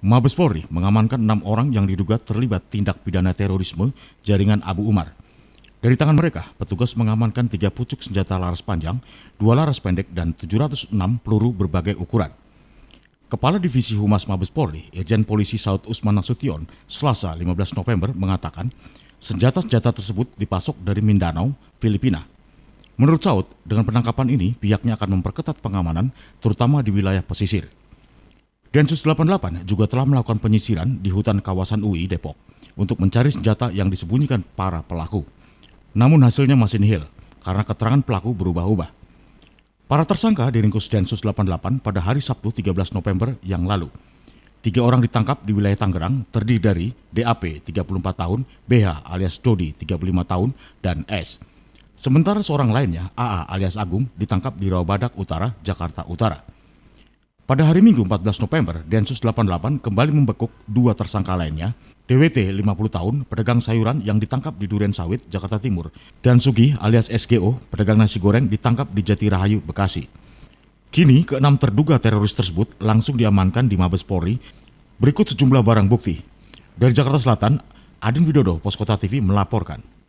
Mabes Polri mengamankan enam orang yang diduga terlibat tindak pidana terorisme jaringan Abu Umar. Dari tangan mereka, petugas mengamankan tiga pucuk senjata laras panjang, dua laras pendek, dan 706 peluru berbagai ukuran. Kepala Divisi Humas Mabes Polri, Irjen Polisi Saud Usman Nasution, Selasa 15 November mengatakan, senjata-senjata tersebut dipasok dari Mindanao, Filipina. Menurut Saud, dengan penangkapan ini pihaknya akan memperketat pengamanan terutama di wilayah pesisir. Densus 88 juga telah melakukan penyisiran di hutan kawasan UI Depok untuk mencari senjata yang disembunyikan para pelaku. Namun hasilnya masih nihil karena keterangan pelaku berubah-ubah. Para tersangka diringkus Densus 88 pada hari Sabtu 13 November yang lalu. Tiga orang ditangkap di wilayah Tangerang terdiri dari DAP 34 tahun, BH alias Dodi 35 tahun, dan S. Sementara seorang lainnya, AA alias Agung, ditangkap di Rawabadak Utara, Jakarta Utara. Pada hari Minggu 14 November, Densus 88 kembali membekuk dua tersangka lainnya, DWT 50 tahun, pedagang sayuran yang ditangkap di Duren Sawit, Jakarta Timur, dan Sugi alias SGO, pedagang nasi goreng ditangkap di Jati Rahayu, Bekasi. Kini, keenam terduga teroris tersebut langsung diamankan di Mabes Polri. Berikut sejumlah barang bukti. Dari Jakarta Selatan, Adin Widodo, Poskota TV melaporkan.